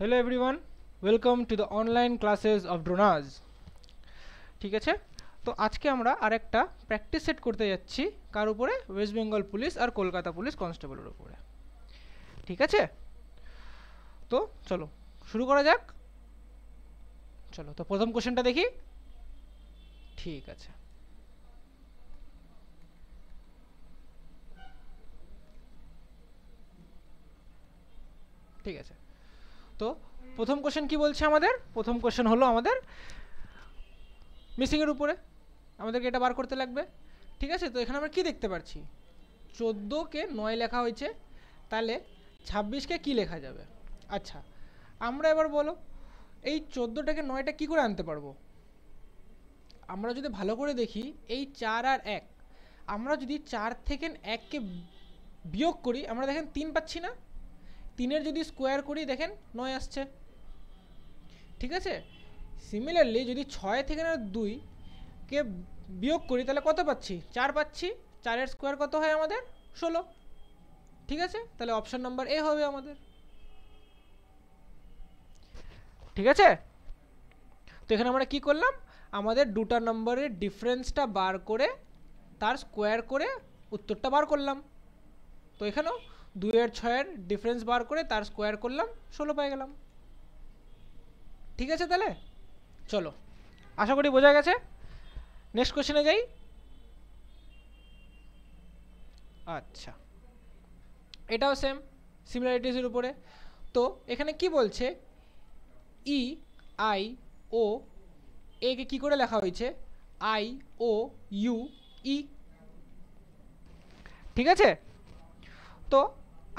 Hello everyone welcome to the online classes of ড্রোনাজ ঠিক আছে তো আজকে আমরা আর একটা প্র্যাকটিস সেট করতে যাচ্ছি কার উপরে ওয়েস্ট বেঙ্গল পুলিশ আর কলকাতা পুলিশ কনস্টেবলের উপরে ঠিক আছে তো চলো শুরু করা যাক চলো তো প্রথম কোশ্চেনটা দেখি ঠিক আছে ঠিক আছে তো প্রথম কোশ্চেন কি বলছে আমাদের প্রথম কোশ্চেন হলো আমাদের মিসিংয়ের উপরে আমাদেরকে এটা বার করতে লাগবে ঠিক আছে তো এখানে আমরা কি দেখতে পাচ্ছি চোদ্দোকে নয় লেখা হয়েছে তাহলে ছাব্বিশকে কি লেখা যাবে আচ্ছা আমরা এবার বলো এই চোদ্দোটাকে নয়টা কি করে আনতে পারবো আমরা যদি ভালো করে দেখি এই চার আর এক আমরা যদি চার থেকে এককে বিয়োগ করি আমরা দেখেন তিন পাচ্ছি না তিনের যদি স্কোয়ার করি দেখেন নয় আসছে ঠিক আছে সিমিলারলি যদি ছয় থেকে না দুইকে বিয়োগ করি তাহলে কত পাচ্ছি চার পাচ্ছি চারের স্কোয়ার কত হয় আমাদের ষোলো ঠিক আছে তাহলে অপশন নাম্বার এ হবে আমাদের ঠিক আছে তো এখানে আমরা কি করলাম আমাদের দুটা নম্বরের ডিফারেন্সটা বার করে তার স্কোয়ার করে উত্তরটা বার করলাম তো এখানেও দুইয়ের ছয়ের ডিফারেন্স বার করে তার স্কোয়ার করলাম ষোলো পেয়ে গেলাম ঠিক আছে তাহলে চলো আশা করি বোঝা গেছে নেক্সট কোয়েশনে যাই আচ্ছা এটাও সেম সিমিলারিটিসের উপরে তো এখানে কি বলছে ই আই ও একে কি করে লেখা হয়েছে আই ও ইউ ই ঠিক আছে তো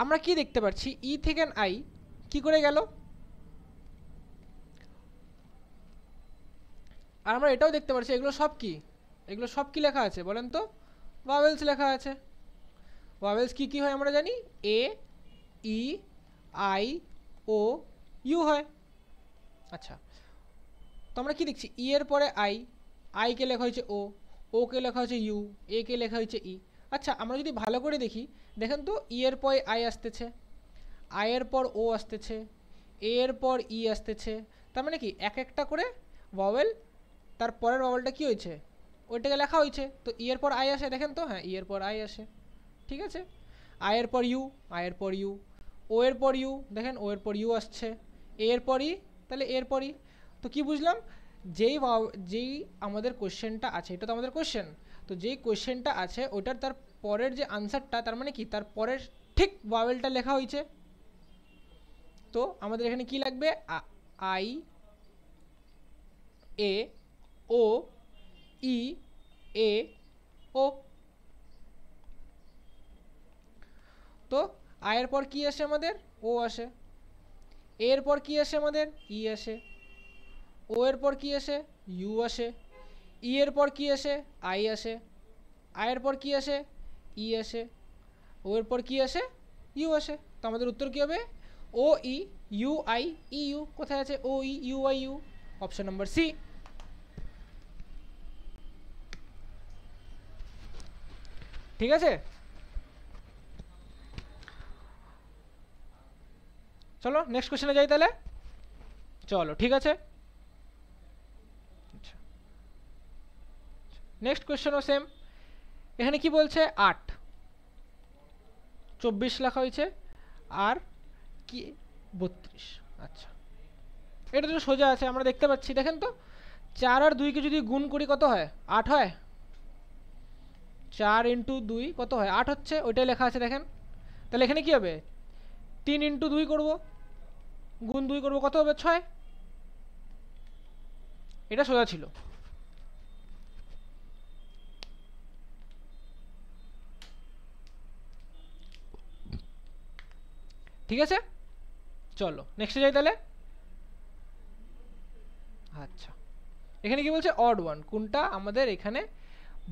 আমরা কি দেখতে পাচ্ছি ই e থেকে আই কি করে গেল আর আমরা এটাও দেখতে পাচ্ছি এগুলো সব কি এগুলো সব কি লেখা আছে বলেন তো ভাওয়েলস লেখা আছে ভাওয়েলস কি কি হয় আমরা জানি এ ই আই ও ইউ হয় আচ্ছা তো আমরা কি দেখছি ই e এর পরে আই আই কে লেখা হয়েছে ও ও কে লেখা হয়েছে ইউ এ কে লেখা হয়েছে ই e। আচ্ছা আমরা যদি ভালো করে দেখি দেখেন তো ইয়ের e পর আই আসতেছে আয়ের পর ও আসতেছে এর পর ই e আসতেছে তার মানে কি এক একটা করে ভাওয়েল তার পরের ভাওয়েলটা কী হয়েছে ওইটাকে লেখা হয়েছে তো ইয়ের e পর আই আসে দেখেন তো হ্যাঁ ইয়ের পর আই আসে ঠিক আছে আয়ের পর ইউ আয়ের পর ইউ ও এর পর ইউ দেখেন ও এর পর ইউ আসছে এর পরই তাহলে এর পরই তো কি বুঝলাম যেই যেই আমাদের কোশ্চেনটা আছে এটা তো আমাদের কোশ্চেন তো যেই কোশ্চেনটা আছে ওটার তার পরের যে আনসারটা তার মানে কি তার পরের ঠিক ভাওয়েলটা লেখা হয়েছে তো আমাদের এখানে কি লাগবে আই এ ও ই এ ও তো আয়ের পর কি আসে আমাদের ও আসে এর পর কি আসে আমাদের ই আসে ও এর পর কি আসে ইউ আসে ই এর পর কি আসে আই আসে আয়ের পর কি আসে ই আসে ও এর পর কী আসে ইউ আসে তো আমাদের উত্তর কী হবে O E U I E U কোথায় আছে O E U I U option নম্বর সি ঠিক আছে চলো নেক্সট কোশ্চেনে যাই তাহলে চলো ঠিক আছে নেক্সট কোশ্চেনও সেম এখানে কি বলছে আট চব্বিশ লেখা হয়েছে আর কি বত্রিশ আচ্ছা এটা তো সোজা আছে আমরা দেখতে পাচ্ছি দেখেন তো চার আর দুইকে যদি গুণ করি কত হয় আট হয় চার ইন্টু দুই কত হয় আট হচ্ছে ওইটাই লেখা আছে দেখেন তাহলে এখানে কি হবে তিন ইন্টু দুই করবো গুণ দুই করবো কত হবে ছয় এটা সোজা ছিল ঠিক আছে চলো নেক্সটে যাই তাহলে আচ্ছা এখানে কি বলছে অড ওয়ান কোনটা আমাদের এখানে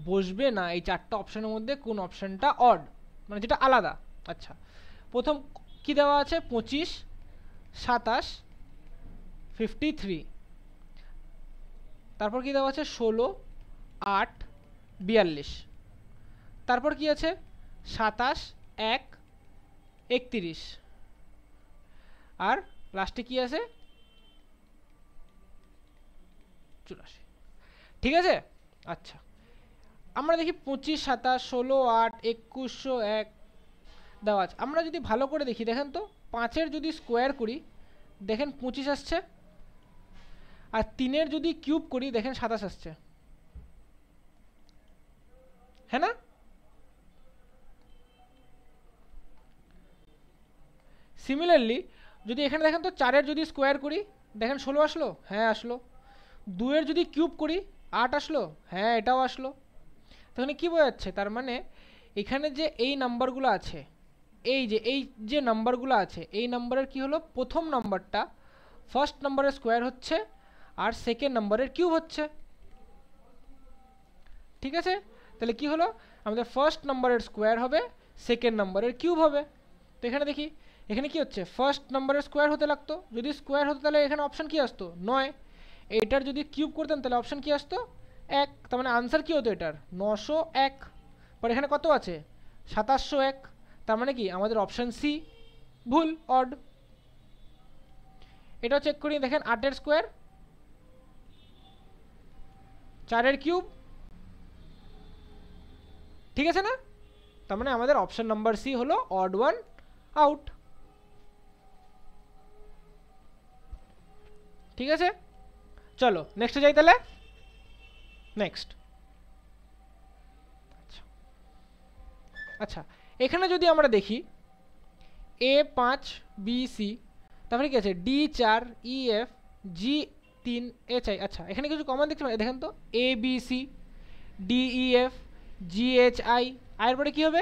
বসবে না এই চারটা অপশানের মধ্যে কোন অপশানটা অড মানে যেটা আলাদা আচ্ছা প্রথম কি দেওয়া আছে পঁচিশ সাতাশ ফিফটি থ্রি তারপর কি দেওয়া আছে ষোলো আট বিয়াল্লিশ তারপর কি আছে সাতাশ এক একত্রিশ আর লাস্টে কি আছে চুরাশি ঠিক আছে আচ্ছা আমরা দেখি পঁচিশ সাতাশ ষোলো আট একুশশো এক দেওয়া আচ্ছা। আছে আমরা যদি ভালো করে দেখি দেখেন তো পাঁচের যদি স্কোয়ার করি দেখেন পঁচিশ আসছে আর তিনের যদি কিউব করি দেখেন সাতাশ আসছে হ্যাঁ না সিমিলারলি যদি এখানে দেখেন তো চারের যদি স্কোয়ার করি দেখেন ষোলো আসলো হ্যাঁ আসলো দুয়ের যদি কিউব করি আট আসলো হ্যাঁ এটাও আসলো তখন কী বোঝাচ্ছে তার মানে এখানে যে এই নাম্বারগুলো আছে এই যে এই যে নাম্বারগুলো আছে এই নাম্বারের কি হলো প্রথম নাম্বারটা ফার্স্ট নাম্বারের স্কোয়ার হচ্ছে আর সেকেন্ড নাম্বারের কিউব হচ্ছে ঠিক আছে তাহলে কি হলো আমাদের ফার্স্ট নাম্বারের স্কোয়ার হবে সেকেন্ড নাম্বারের কিউব হবে তো এখানে দেখি এখানে কি হচ্ছে ফার্স্ট নম্বরের স্কোয়ার হতে লাগতো যদি স্কোয়ার হতো তাহলে এখানে অপশান কি আসতো নয় এটার যদি কিউব করতাম তাহলে অপশান কি আসতো এক তার মানে আনসার কী হতো এটার নশো এক পর এখানে কত আছে সাতাশশো এক তার মানে কি আমাদের অপশান সি ভুল অড এটাও চেক করি দেখেন আটের স্কোয়ার চারের কিউব ঠিক আছে না তার মানে আমাদের অপশান নাম্বার সি হলো অড ওয়ান আউট ঠিক আছে চলো নেক্সটে যাই তাহলে নেক্সট আচ্ছা।, আচ্ছা এখানে যদি আমরা দেখি এ পাঁচ বি সি তারপরে কি আছে ডি চার ই এফ জি তিন এ চাই আচ্ছা এখানে কিছু কমন দেখতে পাই দেখেন তো A B C D E F G H I আয়ের পরে কী হবে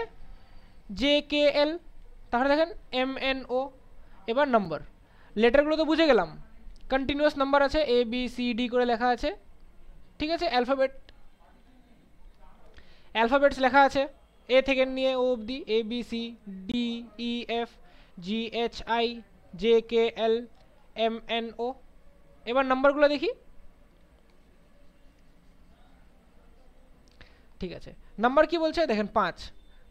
জে কে এল তাহলে দেখেন এম এন ও এবার নম্বর লেটারগুলো তো বুঝে গেলাম কন্টিনিউয়াস নাম্বার আছে এ বি সি ডি করে লেখা আছে ঠিক আছে অ্যালফাবেট অ্যালফাবেটস লেখা আছে এ থেকে নিয়ে ও অবধি A B C D E F G H I J K L M N O এবার নাম্বারগুলো দেখি ঠিক আছে নাম্বার কি বলছে দেখেন পাঁচ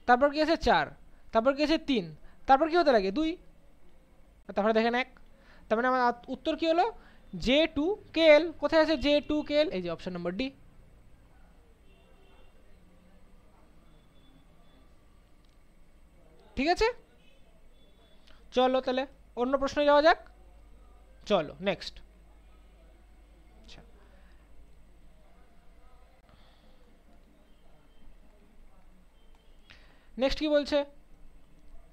তারপর কি আছে চার তারপর কি আছে তিন তারপর কি হতে লাগে দুই তারপরে দেখেন এক তার মানে আমার উত্তর কী হলো জে টু কে এল কোথায় আছে জে টু কে এল এই যে অপশন নম্বর ডি ঠিক আছে চলো তাহলে অন্য প্রশ্নে যাওয়া যাক চলো নেক্সট আচ্ছা। নেক্সট কি বলছে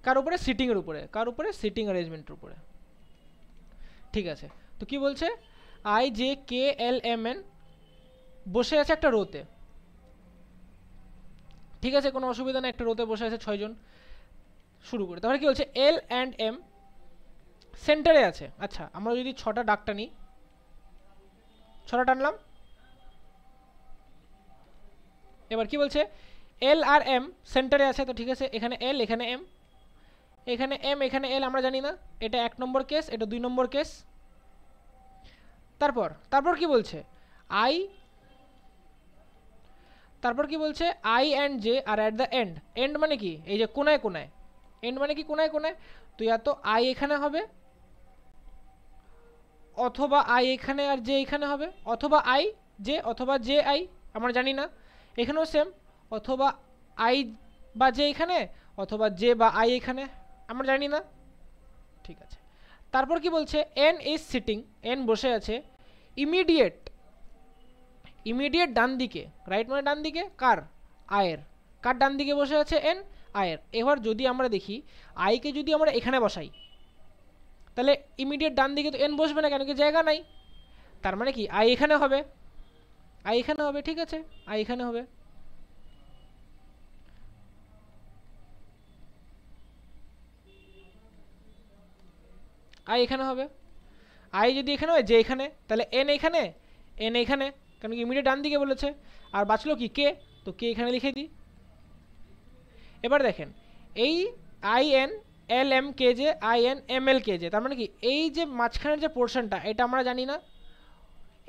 কার উপরে সিটিংয়ের উপরে কার উপরে সিটিং অ্যারেঞ্জমেন্টের উপরে ঠিক আছে তো কি বলছে I J K L M N বসে আছে একটা রোতে ঠিক আছে কোনো অসুবিধা নেই একটা রোতে বসে আছে ছয়জন শুরু করে তাহলে কি বলছে এল অ্যান্ড এম সেন্টারে আছে আচ্ছা আমরা যদি ছটা ডাকটা নিই ছটা টানলাম এবার কি বলছে এল আর এম সেন্টারে আছে তো ঠিক আছে এখানে এল এখানে এম এখানে এম এখানে এল আমরা জানি না এটা এক নম্বর কেস এটা দুই নম্বর কেস তারপর তারপর কি বলছে আই তারপর কি বলছে আই অ্যান্ড জে আর অ্যাট দ্য এন্ড এন্ড মানে কি এই যে কোনায় কোনায় এন্ড মানে কি কোনায় কোনায় তো এত আই এখানে হবে অথবা আই এখানে আর জে এখানে হবে অথবা আই জে অথবা জে আই আমরা জানি না এখানেও সেম অথবা আই বা জে এখানে অথবা জে বা আই এখানে আমরা জানি না ঠিক আছে তারপর কি বলছে এন ইজ সিটিং এন বসে আছে ইমিডিয়েট ইমিডিয়েট ডান দিকে রাইট মানে ডান দিকে কার আয়ের কার ডান দিকে বসে আছে এন আয়ের এবার যদি আমরা দেখি আইকে যদি আমরা এখানে বসাই তাহলে ইমিডিয়েট ডান দিকে তো এন বসবে না কেন কি জায়গা নাই তার মানে কি আই এখানে হবে আই এখানে হবে ঠিক আছে আই এখানে হবে আই এখানে হবে আই যদি এখানে হয় যে এখানে তাহলে এন এখানে এন এখানে কারণ কি ইমিডিয়েট ডান দিকে বলেছে আর বাঁচলো কি কে তো কে এখানে লিখে দিই এবার দেখেন এই I N L M K J I N M L K J তার মানে কি এই যে মাঝখানের যে পোর্শনটা এটা আমরা জানি না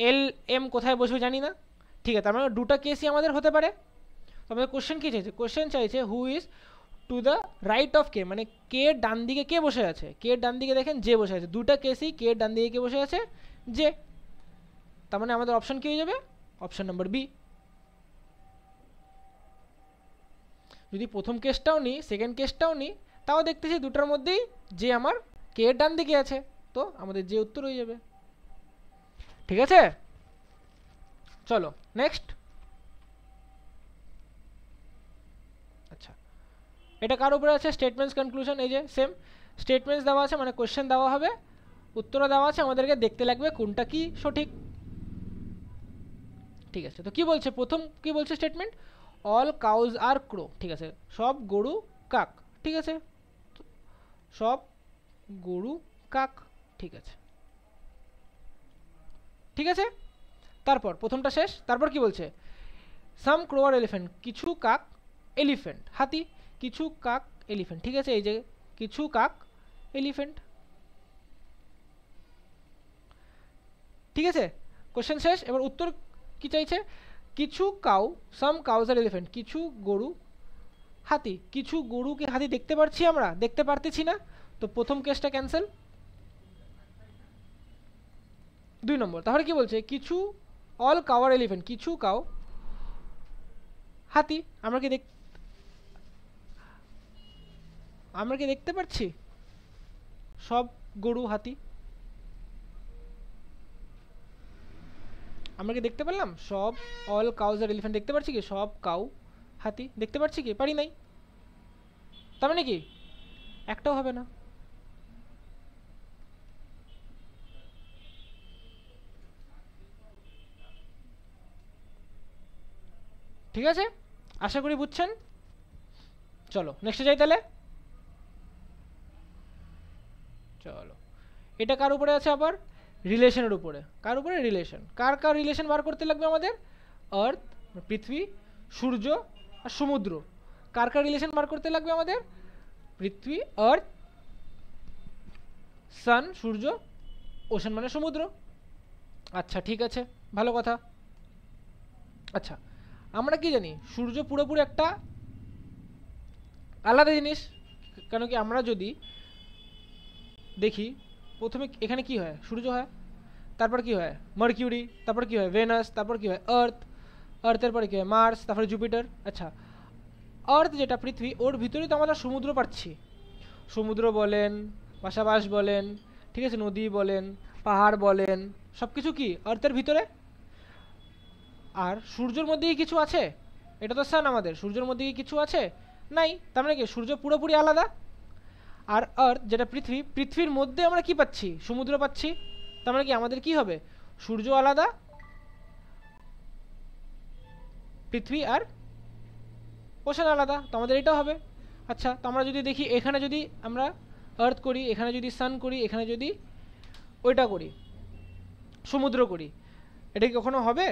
এল এম কোথায় বসবে জানি না ঠিক আছে তার মানে দুটা কেসই আমাদের হতে পারে তো আমাদের কোশ্চেন কী চাইছে কোশ্চেন চাইছে who is to the right of K মানে কে ডান দিকে কে বসে আছে কে ডান দিকে দেখেন যে বসে আছে দুটা কেসেই কে ডান দিকে কে বসে আছে যে তার মানে আমাদের অপশন কী হয়ে যাবে অপশন নম্বর বি যদি প্রথম কেসটাও নিই সেকেন্ড কেসটাও নিই তাও দেখতেছি দুটার মধ্যেই যে আমার কে ডান দিকে আছে তো আমাদের যে উত্তর হয়ে যাবে ঠিক আছে চলো নেক্সট এটা কার উপরে আছে স্টেটমেন্টস কনক্লুশন এই যে সেম স্টেটমেন্টস দেওয়া আছে মানে কোশ্চেন দেওয়া হবে উত্তরও দেওয়া আছে আমাদেরকে দেখতে লাগবে কোনটা কি সঠিক ঠিক আছে তো কি বলছে প্রথম কি বলছে statement all cows are crow ঠিক আছে সব গরু কাক ঠিক আছে সব গরু কাক ঠিক আছে ঠিক আছে তারপর প্রথমটা শেষ তারপর কি বলছে সাম ক্রো আর এলিফেন্ট কিছু কাক এলিফেন্ট হাতি কিছু কাক এলিফেন্ট ঠিক আছে এই যে কিছু কাক এলিফেন্ট ঠিক আছে কোশ্চেন শেষ এবার উত্তর কি চাইছে কিছু cow some cows are elephant কিছু গরু হাতি কিছু গরুকে হাতি দেখতে পারছি আমরা দেখতে পারতেছি না তো প্রথম কেসটা ক্যান্সেল দুই নম্বর তাহলে কি বলছে কিছু অল কাওয়ার এলিফেন্ট কিছু কাউ হাতি আমরা কি দেখ আমরা কি দেখতে পাচ্ছি সব গরু হাতি আমরা কি দেখতে পেলাম সব অল কাউজ আর এলিফেন্ট দেখতে পাচ্ছি কি সব কাউ হাতি দেখতে পাচ্ছি কি পারি নাই তার মানে কি একটাও হবে না ঠিক আছে আশা করি বুঝছেন চলো নেক্সটে যাই তাহলে চলো এটা কার উপরে আছে আবার রিলেশনের উপরে কার উপরে রিলেশন কার কার রিলেশন বার করতে লাগবে আমাদের আর্থ পৃথিবী সূর্য আর সমুদ্র কার কার রিলেশন বার করতে লাগবে আমাদের পৃথিবী আর্থ সান সূর্য ওশান মানে সমুদ্র আচ্ছা ঠিক আছে ভালো কথা আচ্ছা আমরা কি জানি সূর্য পুরোপুরি একটা আলাদা জিনিস কেন কি আমরা যদি দেখি প্রথমে এখানে কি হয় সূর্য হয় তারপর কি হয় মার্কিউরি তারপর কি হয় ভেনাস তারপর কি হয় আর্থ আর্থের পরে কী হয় মার্স তারপরে জুপিটার আচ্ছা আর্থ যেটা পৃথিবী ওর ভিতরে তো আমরা সমুদ্র পাচ্ছি সমুদ্র বলেন বাসাবাস বলেন ঠিক আছে নদী বলেন পাহাড় বলেন সব কিছু কি আর্থের ভিতরে আর সূর্যের মধ্যে কি কিছু আছে এটা তো সান আমাদের সূর্যের মধ্যে কি কিছু আছে নাই তার মানে কি সূর্য পুরোপুরি আলাদা আর আর্থ যেটা পৃথিবী পৃথিবীর মধ্যে আমরা কি পাচ্ছি সমুদ্র পাচ্ছি তার মানে কি আমাদের কি হবে সূর্য আলাদা পৃথিবী আর ওশান আলাদা তো আমাদের এটা হবে আচ্ছা তো আমরা যদি দেখি এখানে যদি আমরা আর্থ করি এখানে যদি সান করি এখানে যদি ওইটা করি সমুদ্র করি এটা কি কখনো হবে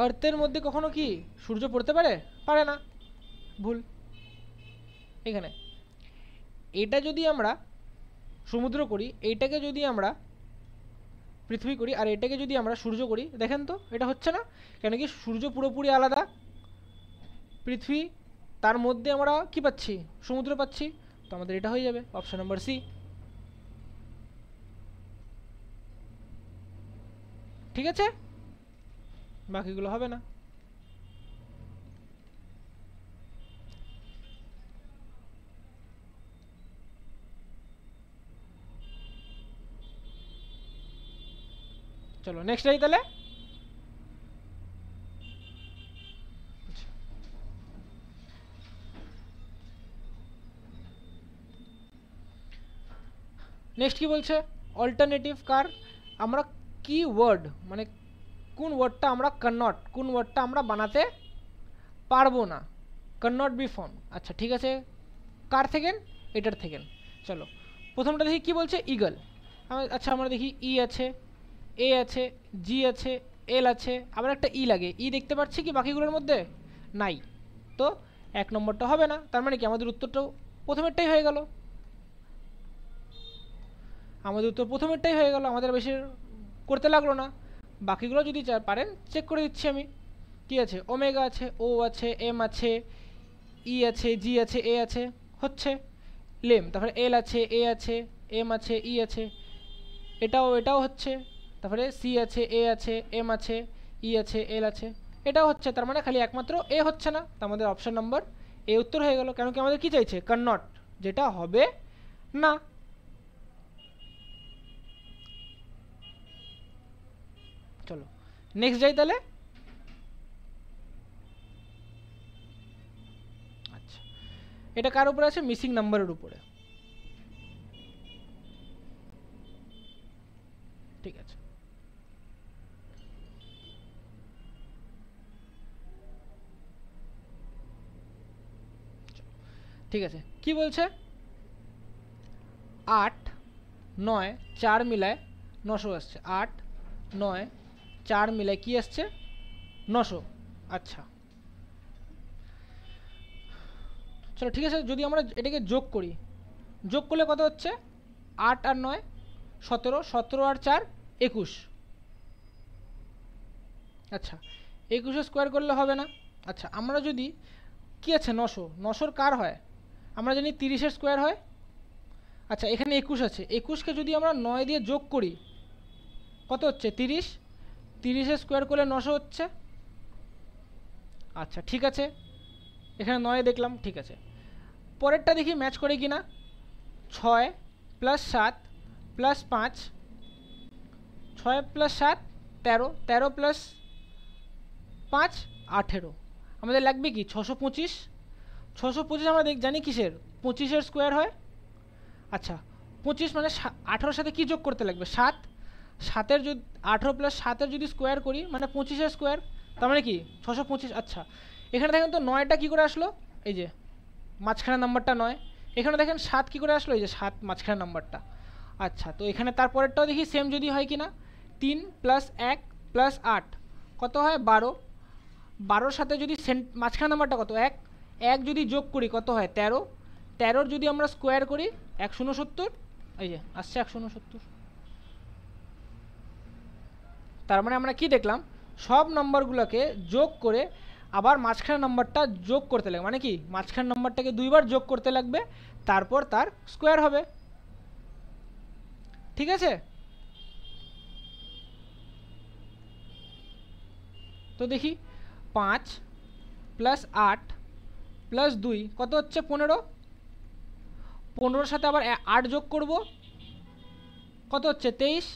আর্থের মধ্যে কখনো কি সূর্য পড়তে পারে পারে না ভুল এখানে এটা যদি আমরা সমুদ্র করি এইটাকে যদি আমরা পৃথিবী করি আর এটাকে যদি আমরা সূর্য করি দেখেন তো এটা হচ্ছে না কেন কি সূর্য পুরোপুরি আলাদা পৃথিবী তার মধ্যে আমরা কি পাচ্ছি সমুদ্র পাচ্ছি তো আমাদের এটা হয়ে যাবে অপশান নাম্বার সি ঠিক আছে বাকিগুলো হবে না চলো নেক্সট যাই তাহলে নেক্সট কি বলছে অল্টারনেটিভ কার আমরা কিওয়ার্ড মানে কোন ওয়ার্ডটা আমরা কন্নট কোন ওয়ার্ডটা আমরা বানাতে পারবো না কন্নট বি ফর্ম আচ্ছা ঠিক আছে কার থেকেন এটার থেকেন চলো প্রথমটা দেখি কি বলছে ইগল আচ্ছা আমরা দেখি ই e আছে এ আছে জি আছে এল আছে আবার একটা ই e লাগে ই e দেখতে পাচ্ছি কি বাকিগুলোর মধ্যে নাই তো এক নম্বরটা হবে না তার মানে কি আমাদের উত্তরটাও প্রথমেরটাই হয়ে গেল আমাদের উত্তর প্রথমেরটাই হয়ে গেল আমাদের বেশি করতে লাগলো না বাকিগুলো যদি পারেন চেক করে দিচ্ছি আমি কি আছে ওমেগা আছে ও আছে এম আছে ই আছে জি আছে এ আছে হচ্ছে লেম তারপরে এল আছে এ আছে এম আছে ই আছে এটাও এটাও হচ্ছে তারপরে সি আছে এ আছে এম আছে ই আছে এল আছে এটাও হচ্ছে তার মানে খালি একমাত্র এ হচ্ছে না তা আমাদের অপশান নম্বর এ উত্তর হয়ে গেল কেন কি আমাদের কী চাইছে কান নট যেটা হবে না নেক্সট যাই তাহলে আচ্ছা এটা কার উপরে আছে মিসিং নাম্বারের উপরে ঠিক আছে ঠিক আছে কি বলছে আট নয় চার মিলায় নশো আসছে আট নয় চার মিলে কি আসছে নশো আচ্ছা চলো ঠিক আছে যদি আমরা এটাকে যোগ করি যোগ করলে কত হচ্ছে আট আর নয় সতেরো সতেরো আর চার একুশ আচ্ছা একুশে স্কোয়ার করলে হবে না আচ্ছা আমরা যদি কি আছে নশো নশোর কার হয় আমরা জানি তিরিশের স্কোয়ার হয় আচ্ছা এখানে একুশ আছে একুশকে যদি আমরা নয় দিয়ে যোগ করি কত হচ্ছে তিরিশ তিরিশে স্কোয়ার করলে নশো হচ্ছে আচ্ছা ঠিক আছে এখানে নয় দেখলাম ঠিক আছে পরেরটা দেখি ম্যাচ করে কি না ছয় প্লাস সাত প্লাস পাঁচ ছয় প্লাস সাত তেরো তেরো প্লাস পাঁচ আঠেরো আমাদের লাগবে কি ছশো পঁচিশ ছশো পঁচিশ আমরা জানি কিসের পঁচিশের স্কোয়ার হয় আচ্ছা পঁচিশ মানে আঠেরোর সাথে কি যোগ করতে লাগবে সাত সাতের যদি আঠেরো প্লাস সাতের যদি স্কোয়ার করি মানে পঁচিশের স্কোয়ার তার মানে কি ছশো পঁচিশ আচ্ছা এখানে দেখেন তো নয়টা কী করে আসলো এই যে মাঝখানে নাম্বারটা নয় এখানে দেখেন সাত কী করে আসলো এই যে সাত মাঝখানে নাম্বারটা আচ্ছা তো এখানে তারপরেরটাও দেখি সেম যদি হয় কি না তিন প্লাস এক প্লাস আট কত হয় বারো বারোর সাথে যদি সেন্ট মাঝখানে নাম্বারটা কত এক এক যদি যোগ করি কত হয় তেরো তেরোর যদি আমরা স্কোয়ার করি একশো উনসত্তর এই যে আসছে একশো উনসত্তর তার মানে আমরা কি দেখলাম সব নম্বরগুলোকে যোগ করে আবার মাঝখানের নম্বরটা যোগ করতে লাগবে মানে কি মাঝখানে নম্বরটাকে দুইবার যোগ করতে লাগবে তারপর তার স্কোয়ার হবে ঠিক আছে তো দেখি পাঁচ প্লাস আট প্লাস দুই কত হচ্ছে পনেরো পনেরোর সাথে আবার আট যোগ করব কত হচ্ছে তেইশ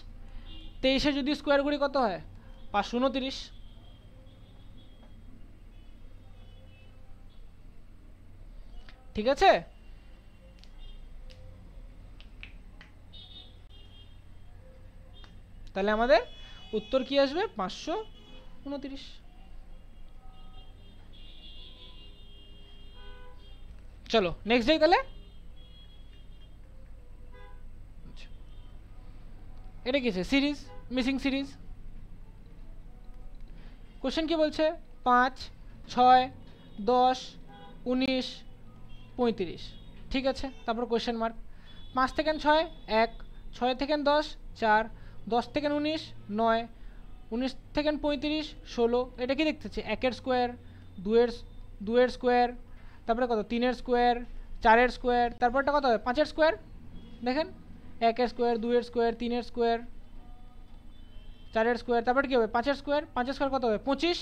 তেইশে যদি স্কোয়ার করি কত হয় পাঁচশো উনতিরিশ ঠিক আছে তাহলে আমাদের উত্তর কি আসবে পাঁচশো উনতিরিশ চলো নেক্সট ডে তাহলে এটা আছে সিরিজ মিসিং সিরিজ কোশ্চেন কি বলছে পাঁচ ছয় দশ উনিশ পঁয়ত্রিশ ঠিক আছে তারপর কোশ্চেন মার্ক পাঁচ থেকে ছয় এক ছয় থেকে দশ চার দশ থেকে উনিশ নয় উনিশ থেকে পঁয়ত্রিশ ষোলো এটা কি দেখতেছে একের স্কোয়ার দুয়ের দুয়ের স্কোয়ার তারপরে কত তিনের স্কোয়ার চারের স্কোয়ার তারপরটা কত হবে পাঁচের স্কোয়ার দেখেন একের স্কোয়ার দুয়ের স্কোয়ার তিনের স্কোয়ার চারের স্কোয়ার তারপরে কী হবে পাঁচের স্কোয়ার পাঁচের স্কোয়ার কত হবে পঁচিশ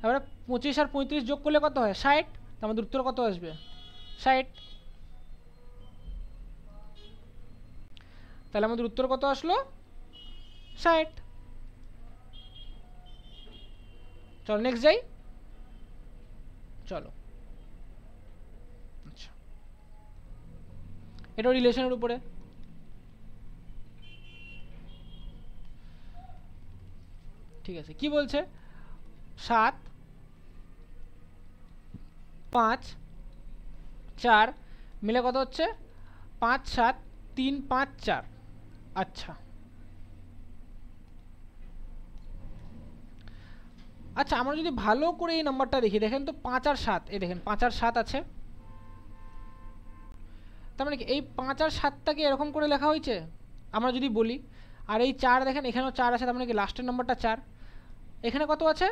তারপরে পঁচিশ আর পঁয়ত্রিশ যোগ করলে কত হয় ষাট তার আমাদের মানে উত্তর কত আসবে ষাট তাহলে আমাদের উত্তর কত আসলো ষাট চলো নেক্সট যাই চলো আচ্ছা এটা রিলেশনের উপরে ঠিক আছে কি বলছে সাত পাঁচ চার মিলে কত হচ্ছে পাঁচ সাত তিন পাঁচ চার আচ্ছা আচ্ছা আমরা যদি ভালো করে এই নাম্বারটা দেখি দেখেন তো পাঁচ আর সাত এই দেখেন পাঁচ আর সাত আছে তার মানে কি এই পাঁচ আর সাতটাকে এরকম করে লেখা হয়েছে আমরা যদি বলি আর এই চার দেখেন এখানেও চার আছে তার মানে কি লাস্টের নাম্বারটা চার এখানে কত আছে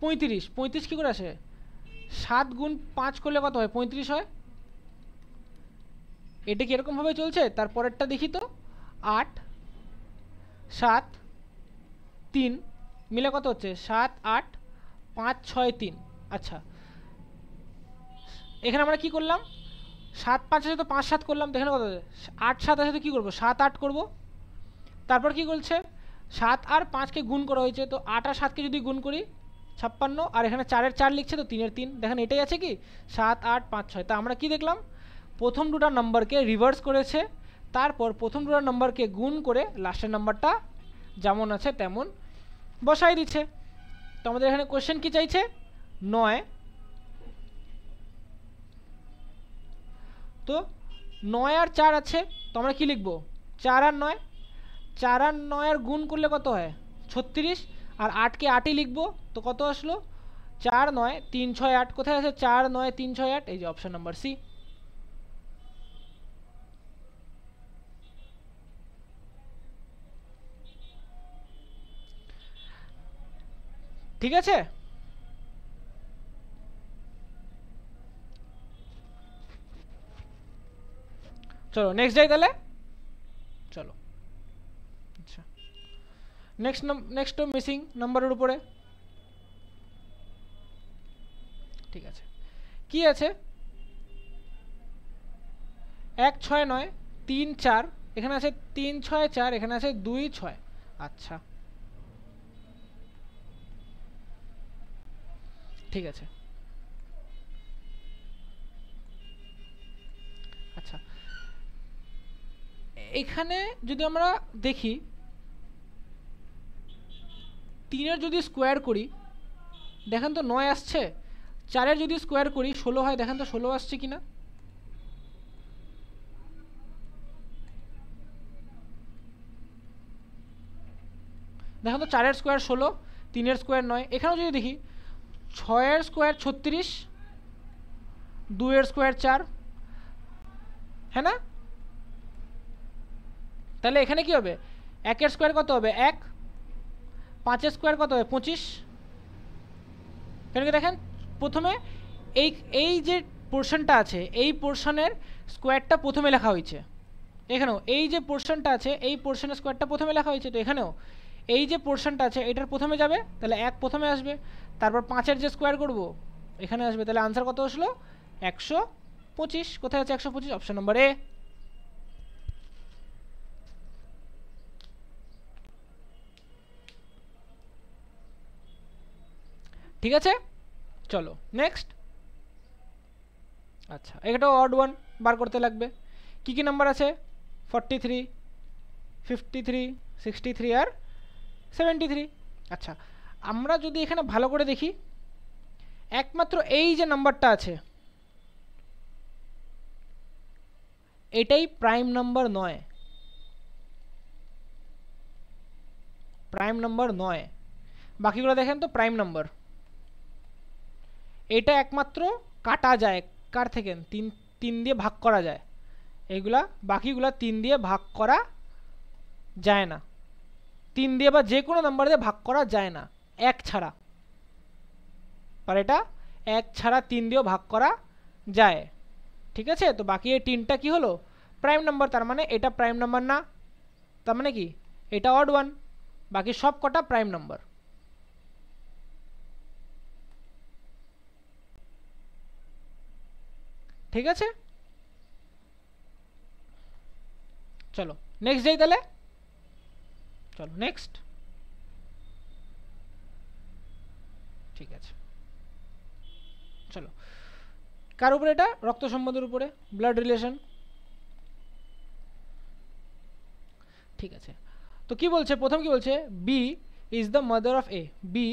পঁয়ত্রিশ পঁয়ত্রিশ কী করে আসে সাত গুণ পাঁচ করলে কত হয় পঁয়ত্রিশ হয় এটা কি এরকমভাবে চলছে তারপরেরটা দেখি তো আট সাত তিন মিলে কত হচ্ছে সাত আট পাঁচ ছয় তিন আচ্ছা এখানে আমরা কি করলাম সাত পাঁচ আছে তো পাঁচ সাত করলাম তো এখানে কত আছে আট সাত আছে তো কী করবো সাত আট করবো তারপর কি বলছে সাত আর পাঁচকে গুণ করা হয়েছে তো আট আর সাতকে যদি গুণ করি ছাপ্পান্ন আর এখানে চারের চার লিখছে তো তিনের তিন দেখেন এটাই আছে কি সাত আট পাঁচ ছয় তা আমরা কি দেখলাম প্রথম দুটা নম্বরকে রিভার্স করেছে তারপর প্রথম দুটা নম্বরকে গুণ করে লাস্টের নাম্বারটা যেমন আছে তেমন বসাই দিচ্ছে তো আমাদের এখানে কোশ্চেন কি চাইছে নয় তো নয় আর চার আছে তো আমরা কী লিখবো চার আর নয় চার আর নয় আর গুণ করলে কত হয় ছত্রিশ আর আটকে আটই লিখবো তো কত আসলো চার নয় তিন ছয় আট কোথায় আছে চার নয় তিন ছয় আট এই যে অপশান নাম্বার সি ঠিক আছে চলো নেক্সট যাই তাহলে নেক্সট নেক্সট মিসিং নাম্বারের উপরে ঠিক আছে কি আছে এক ছয় নয় তিন চার এখানে আছে তিন ছয় চার এখানে আছে দুই ছয় আচ্ছা ঠিক আছে আচ্ছা এখানে যদি আমরা দেখি তিনের যদি স্কোয়ার করি দেখেন তো নয় আসছে চারের যদি স্কোয়ার করি ষোলো হয় দেখেন তো ষোলো আসছে কি না দেখেন তো চারের স্কোয়ার ষোলো তিনের স্কোয়ার নয় এখানেও যদি দেখি ছয়ের স্কোয়ার ছত্রিশ দুয়ের স্কোয়ার চার হ্যাঁ না তাহলে এখানে কি হবে একের স্কোয়ার কত হবে এক পাঁচের স্কোয়ার কত হবে পঁচিশ কেন কি দেখেন প্রথমে এই এই যে পোর্শনটা আছে এই পোর্শনের স্কোয়ারটা প্রথমে লেখা হয়েছে এখানেও এই যে পোর্শনটা আছে এই পোর্শনের স্কোয়ারটা প্রথমে লেখা হয়েছে তো এখানেও এই যে পোর্শনটা আছে এটার প্রথমে যাবে তাহলে এক প্রথমে আসবে তারপর পাঁচের যে স্কোয়ার করব এখানে আসবে তাহলে আনসার কত আসলো একশো পঁচিশ কোথায় আছে একশো পঁচিশ অপশান নম্বর এ ঠিক আছে চলো নেক্সট আচ্ছা এটাও অড ওয়ান বার করতে লাগবে কি কি নাম্বার আছে forty three fifty three sixty three আর সেভেন্টি থ্রি আচ্ছা আমরা যদি এখানে ভালো করে দেখি একমাত্র এই যে নাম্বারটা আছে এটাই প্রাইম নাম্বার নয় প্রাইম নাম্বার নয় বাকিগুলো দেখেন তো প্রাইম নাম্বার এটা একমাত্র কাটা যায় কার থেকে তিন তিন দিয়ে ভাগ করা যায় এগুলা বাকিগুলা তিন দিয়ে ভাগ করা যায় না তিন দিয়ে বা যে কোনো নাম্বার দিয়ে ভাগ করা যায় না এক ছাড়া আর এটা এক ছাড়া তিন দিয়েও ভাগ করা যায় ঠিক আছে তো বাকি এই তিনটা কি হলো প্রাইম নাম্বার তার মানে এটা প্রাইম নাম্বার না তার মানে কি এটা অড ওয়ান বাকি সব কটা প্রাইম নাম্বার ঠিক আছে চলো নেক্সট যাই তাহলে চলো নেক্সট ঠিক আছে চলো কার উপরে এটা রক্ত সম্বন্ধের উপরে ব্লাড রিলেশন ঠিক আছে তো কি বলছে প্রথম কি বলছে B is the mother of A B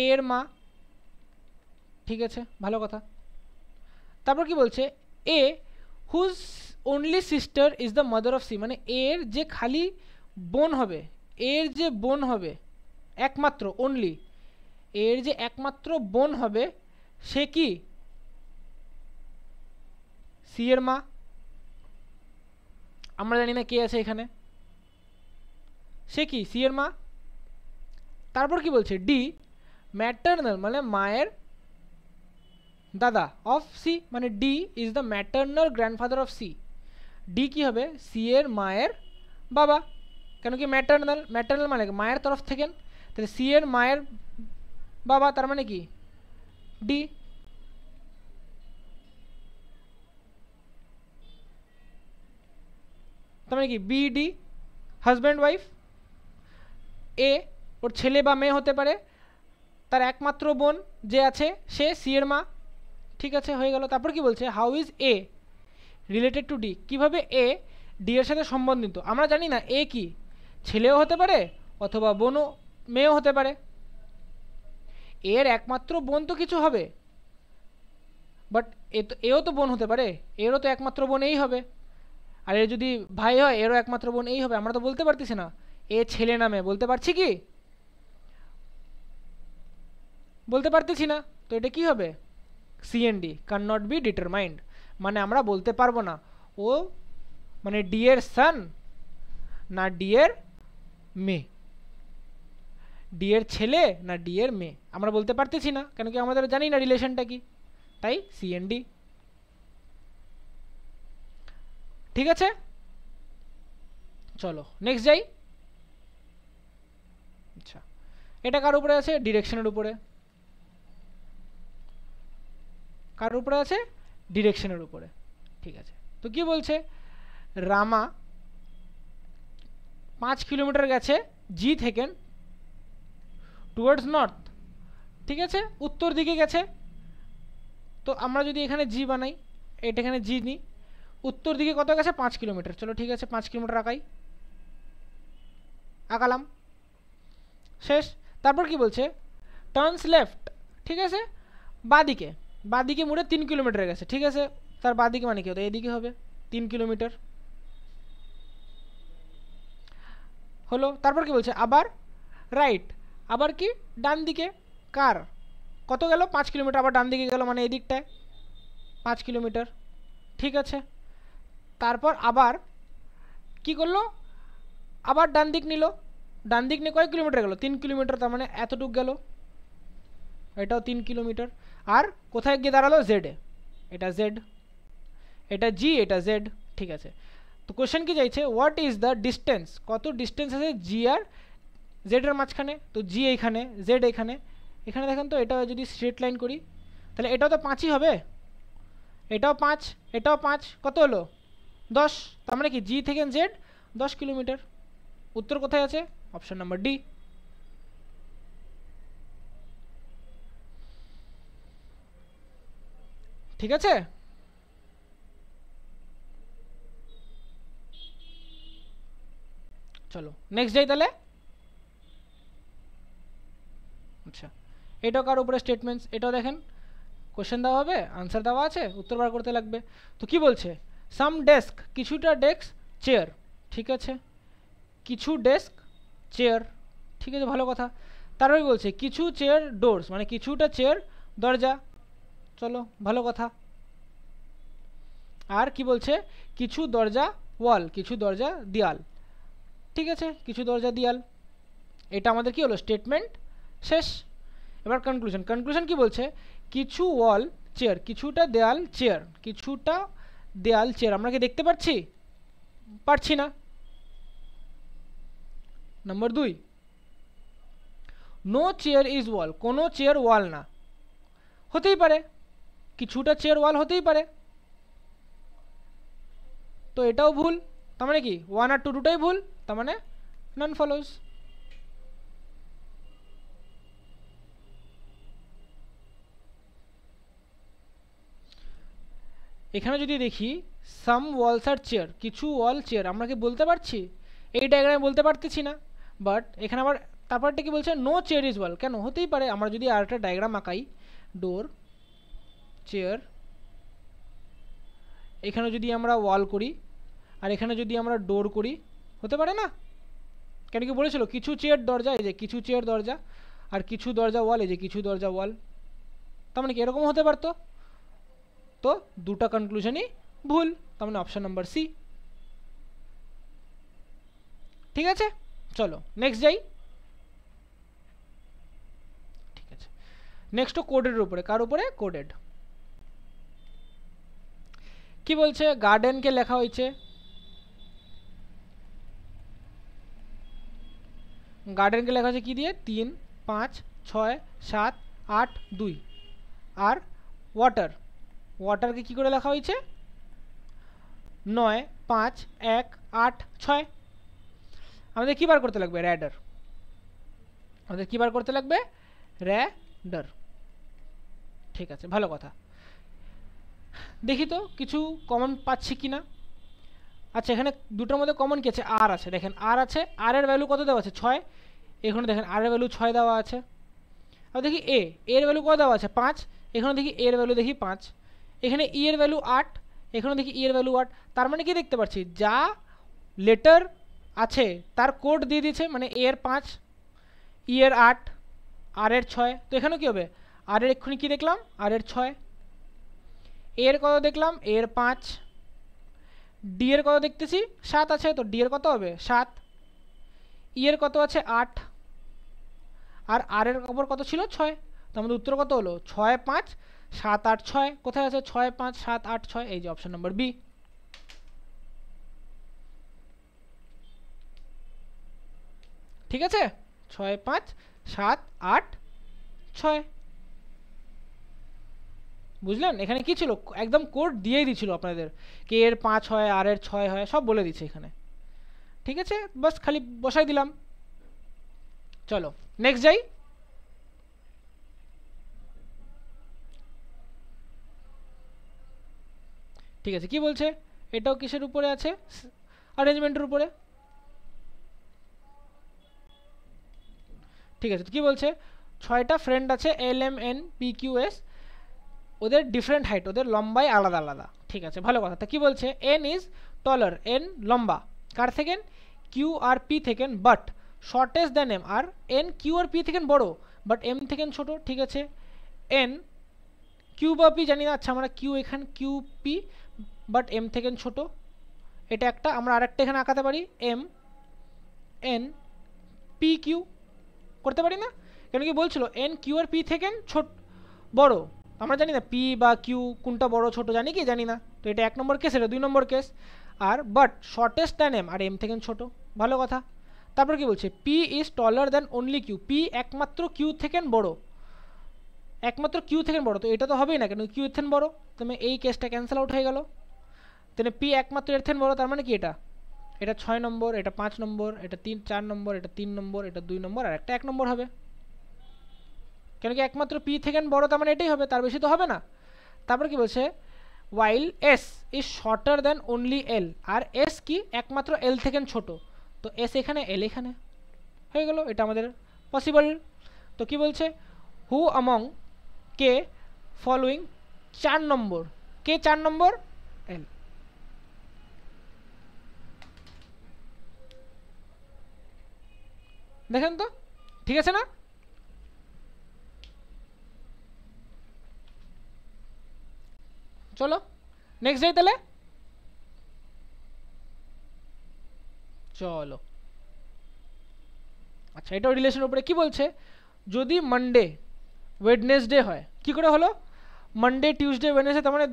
A এর মা ঠিক আছে ভালো কথা তারপর কি বলছে A whose only sister is the mother of C মানে এর যে খালি বোন হবে এর যে বোন হবে একমাত্র অনলি এর যে একমাত্র বোন হবে সে কি সি এর মা আমরা জানি না কে আছে এখানে সে কি সি এর মা তারপর কি বলছে ডি ম্যাটার্নাল মানে মায়ের দাদা অফ সি মানে D is the maternal grandfather of C D কী হবে সি এর মায়ের বাবা কেন কি ম্যাটার্নাল ম্যাটার্নাল মানে মায়ের তরফ থেকে তাহলে সি এর মায়ের বাবা তার মানে কি ডি তার মানে কি B D husband wife A ওর ছেলে বা মেয়ে হতে পারে তার একমাত্র বোন যে আছে সে সি এর মা ঠিক আছে হয়ে গেল তারপর কি বলছে how is A related to D কীভাবে এ ডি এর সাথে সম্বন্ধিত আমরা জানি না এ কি ছেলেও হতে পারে অথবা বোনও মেয়েও হতে পারে এর একমাত্র বোন তো কিছু হবে বাট এ তো এও তো বোন হতে পারে এরও তো একমাত্র বোন এই হবে আর এর যদি ভাই হয় এরও একমাত্র বোন এই হবে আমরা তো বলতে পারতেছি না এ ছেলে নামে বলতে পারছি কি বলতে পারতেছি না তো এটা কি হবে সিএনডি কান নট বি ডিটারমাইন্ড মানে আমরা বলতে পারবো না ও মানে ডি এর সান না ডি এর মেয়ে ডি এর ছেলে না ডি এর মেয়ে আমরা বলতে পারতেছি না কেন কি আমাদের জানি না রিলেশনটা কি তাই সিএনডি ঠিক আছে চলো নেক্সট যাই আচ্ছা এটা কার উপরে আছে ডিরেকশনের উপরে কার উপরে আছে ডিরেকশনের উপরে ঠিক আছে তো কি বলছে রামা পাঁচ কিলোমিটার গেছে জি থেকে টুয়ার্ডস নর্থ ঠিক আছে উত্তর দিকে গেছে তো আমরা যদি এখানে জি বানাই এটা এখানে জি নিই উত্তর দিকে কত গেছে পাঁচ কিলোমিটার চলো ঠিক আছে পাঁচ কিলোমিটার আঁকাই আঁকালাম শেষ তারপর কি বলছে টার্নস লেফট ঠিক আছে বাদিকে বাদিকে মোড়ে তিন কিলোমিটার গেছে ঠিক আছে তার বাদিকে মানে কি হতো এদিকে হবে তিন কিলোমিটার হলো তারপর কি বলছে আবার রাইট আবার কি ডান দিকে কার কত গেল পাঁচ কিলোমিটার আবার ডান দিকে গেল মানে এদিকটায় পাঁচ কিলোমিটার ঠিক আছে তারপর আবার কি করলো আবার ডান দিক নিল ডান দিক নিয়ে কয়েক কিলোমিটার গেল তিন কিলোমিটার তার মানে এতটুক গেল এটাও তিন কিলোমিটার আর কোথায় গিয়ে দাঁড়ালো জেডে এটা জেড এটা জি এটা জেড ঠিক আছে তো কোয়েশন কি চাইছে হোয়াট ইজ দ্য ডিস্টেন্স কত ডিস্টেন্স আছে জি আর জেডের মাঝখানে তো জি এইখানে জেড এইখানে এখানে দেখেন তো এটা যদি স্ট্রেট লাইন করি তাহলে এটাও তো পাঁচই হবে এটাও পাঁচ এটাও পাঁচ কত হলো দশ তার মানে কি জি থেকে জেড দশ কিলোমিটার উত্তর কোথায় আছে অপশান নাম্বার ডি ঠিক আছে চলো নেক্সট যাই তাহলে আচ্ছা এটাও কার উপরে স্টেটমেন্টস এটাও দেখেন কোশ্চেন দেওয়া হবে আনসার দেওয়া আছে উত্তর বার করতে লাগবে তো কি বলছে সাম ডেস্ক কিছুটা ডেস্ক চেয়ার ঠিক আছে কিছু ডেস্ক চেয়ার ঠিক আছে ভালো কথা তারপরে বলছে কিছু চেয়ার ডোরস মানে কিছুটা চেয়ার দরজা সলো ভালো কথা আর কি বলছে কিছু দরজা ওয়াল কিছু দরজা ডিয়াল ঠিক আছে কিছু দরজা ডিয়াল এটা আমাদের কি হলো স্টেটমেন্ট শেষ এবার কনক্লুশন কনক্লুশন কি বলছে কিছু ওয়াল চেয়ার কিছুটা দেওয়াল চেয়ার কিছুটা দেওয়াল চেয়ার আমরা কি দেখতে পাচ্ছি পাচ্ছি না নাম্বার দুই নো চেয়ার ইজ ওয়াল কোন চেয়ার ওয়াল না হতে পারে কিছুটা চেয়ার ওয়াল হতেই পারে তো এটাও ভুল তার মানে কি ওয়ান আর টু দুটাই ভুল তার মানে নন ফলোস এখানে যদি দেখি সাম ওয়ালস আর চেয়ার কিছু ওয়াল চেয়ার আমরা কি বলতে পারছি এই ডায়গ্রামে বলতে পারতেছি না বাট এখানে আবার তারপরটা কি বলছে নো চেয়ার ইজ ওয়াল কেন হতেই পারে আমরা যদি আর একটা ডায়াগ্রাম আঁকাই ডোর চেয়ার এখানে যদি আমরা ওয়াল করি আর এখানে যদি আমরা ডোর করি হতে পারে না কেন কি বলেছিল কিছু চেয়ার দরজা এই যে কিছু চেয়ার দরজা আর কিছু দরজা ওয়াল এই যে কিছু দরজা ওয়াল তার মানে কি এরকম হতে পারতো তো দুটা কনক্লুশনই ভুল তার মানে অপশান নাম্বার সি ঠিক আছে চলো নেক্সট যাই ঠিক আছে নেক্সট কোডের উপরে কার উপরে কোডেড কি বলছ এ গার্ডেন কে লেখা হইছে গার্ডেন কে লেখা আছে কি দিয়ে 3 5 6 7 8 2 আর ওয়াটার ওয়াটার কে কি করে লেখা হইছে 9 5 1 8 6 আমাদের কি বার করতে লাগবে রাডার আমাদের কি বার করতে লাগবে রাডার ঠিক আছে ভালো কথা দেখি তো কিছু কমন পাচ্ছি কি না আচ্ছা এখানে দুটোর মধ্যে কমন কি আছে আর আছে দেখেন আর আছে আর এর ভ্যালু কত দেওয়া আছে ছয় এখানে দেখেন আর এর ভ্যালু ছয় দেওয়া আছে আর দেখি এ এর ভ্যালু কত দেওয়া আছে পাঁচ এখানে দেখি এর ভ্যালু দেখি পাঁচ এখানে ই e এর ভ্যালু আট এখানে দেখি ই e এর ভ্যালু আট তার মানে কি দেখতে পাচ্ছি যা লেটার আছে তার কোড দিয়ে দিয়েছে মানে এ এর পাঁচ ই e এর আট আর এর ছয় তো এখানেও কী হবে আর এর এক্ষুনি কী দেখলাম আর এর ছয় এর কত দেখলাম এর পাঁচ ডি এর কত দেখতেছি সাত আছে তো ডি এর কত হবে সাত ই e এর কত আছে আট আর আর এর ওপর কত ছিল ছয় তো আমাদের উত্তর কত হলো ছয় পাঁচ সাত আট ছয় কোথায় আছে ছয় পাঁচ সাত আট ছয় এই যে অপশন নম্বর বি ঠিক আছে ছয় পাঁচ সাত আট ছয় বুঝলেন এখানে কি ছিল একদম কোড দিয়েই দিছিল আপনাদের কে এর পাঁচ হয় আর এর ছয় হয় সব বলে দিচ্ছে এখানে ঠিক আছে বাস খালি বসাই দিলাম চলো নেক্সট যাই ঠিক আছে কি বলছে এটাও কিসের উপরে আছে অ্যারেঞ্জমেন্টের উপরে ঠিক আছে কি বলছে ছয়টা ফ্রেন্ড আছে L M N P Q S ওদের ডিফারেন্ট হাইট ওদের লম্বাই আলাদা আলাদা ঠিক আছে ভালো কথা তা কী বলছে এন ইজ টলার এন লম্বা কার থেকেন কিউ আর পি থেকেন বাট শর্টেস্ট দ্যান এম আর এন কিউ আর পি থেকেন বড় বাট এম থেকেন ছোট ঠিক আছে এন কিউ বা পি জানি না আচ্ছা আমরা কিউ এখান কিউ পি বাট এম থেকেন ছোট এটা একটা আমরা আরেকটা এখানে আঁকাতে পারি এম এন পি কিউ করতে পারি না কেন কি বলছিল এন কিউ আর পি থেকেন ছোট বড় আমরা জানি না পি বা কিউ কোনটা বড় ছোট জানি কি জানি না তো এটা এক নম্বর কেস এটা দুই নম্বর কেস আর বাট শর্টেস্ট দ্যান এম আর এম থেকে ছোট ভালো কথা তারপর কি বলছে P is taller than only Q P একমাত্র কিউ থেকে বড় একমাত্র কিউ থেকে বড় তো এটা তো হবেই না কেন কিউ এর বড় তুমি এই কেসটা ক্যান্সেল আউট হয়ে গেল তাহলে পি একমাত্র এর থেকে বড় তার মানে কি এটা এটা ছয় নম্বর এটা পাঁচ নম্বর এটা তিন চার নম্বর এটা তিন নম্বর এটা দুই নম্বর আর একটা এক নম্বর হবে কেন কি একমাত্র পি থেকে বড় তার মানে এটাই হবে তার বেশি তো হবে না তারপর কি বলছে while S is shorter than only L আর এস কি একমাত্র এল থেকে ছোট তো এস এখানে এল এখানে হয়ে গেল এটা আমাদের পসিবল তো কি বলছে হু অমং কে ফলোয়িং চার নম্বর কে চার নম্বর এল দেখেন তো ঠিক আছে না চলো নেক্সট যাই তাহলে চলো আচ্ছা এটাও রিলেশনের উপরে কি বলছে যদি মানডে ওয়েডনেসডে হয় কি করে হলো মানডে টিউসডে ওয়েডনেসডে তার মানে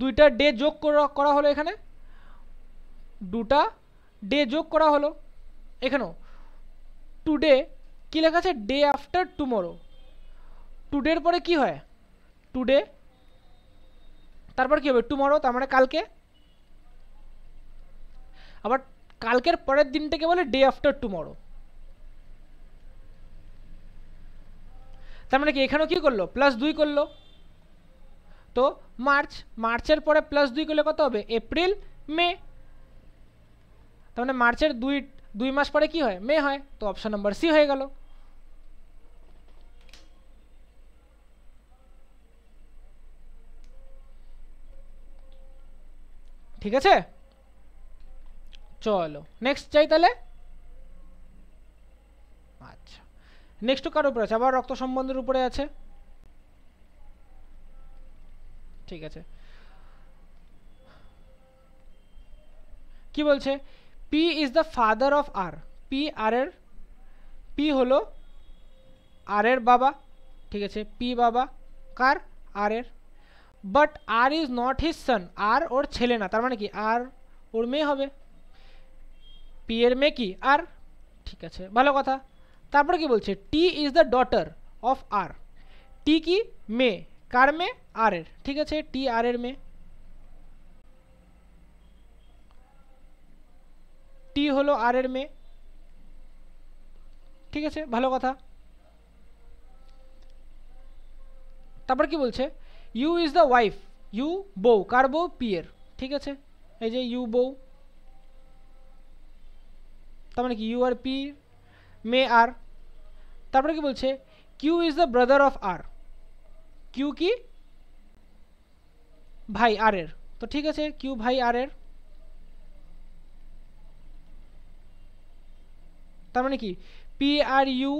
দুইটা ডে যোগ করা হলো এখানে দুটা ডে যোগ করা হলো এখানেও টুডে কী লেখা আছে ডে আফটার টুমোরো টুডের পরে কি হয় টুডে তারপর কি হবে টুমরো তার মানে কালকে আবার কালকের পরের দিনটাকে বলে ডে আফটার টুমরো তার মানে কি এখানেও কী করলো প্লাস দুই করলো তো মার্চ মার্চের পরে প্লাস দুই করলে কত হবে এপ্রিল মে তার মানে মার্চের দুই দুই মাস পরে কি হয় মে হয় তো অপশন নাম্বার সি হয়ে গেল ঠিক আছে চলো নেক্সট চাই তাহলে আচ্ছা নেক্সট কার উপরে আছে আবার রক্ত সম্বন্ধের উপরে আছে ঠিক আছে কি বলছে P is the father of R P R এর পি হলো আর এর বাবা ঠিক আছে পি বাবা কার আর এর but r is not his son r অর ছেলে না তার মানে কি r pore me hobe p er me ki r ঠিক আছে ভালো কথা তারপর কি বলছে t is the daughter of r t কি মে কার মে r এর ঠিক আছে t r এর মে t হলো r এর মে ঠিক আছে ভালো কথা তারপর কি বলছে U is the wife U বউ কার বউ পিয়ের ঠিক আছে এই যে ইউ বউ তার মানে কি ইউ আর পি মে আর তারপরে কি বলছে Q is the brother of R Q কি ভাই আর এর তো ঠিক আছে কিউ ভাই আর এর তার মানে কি পি আর ইউ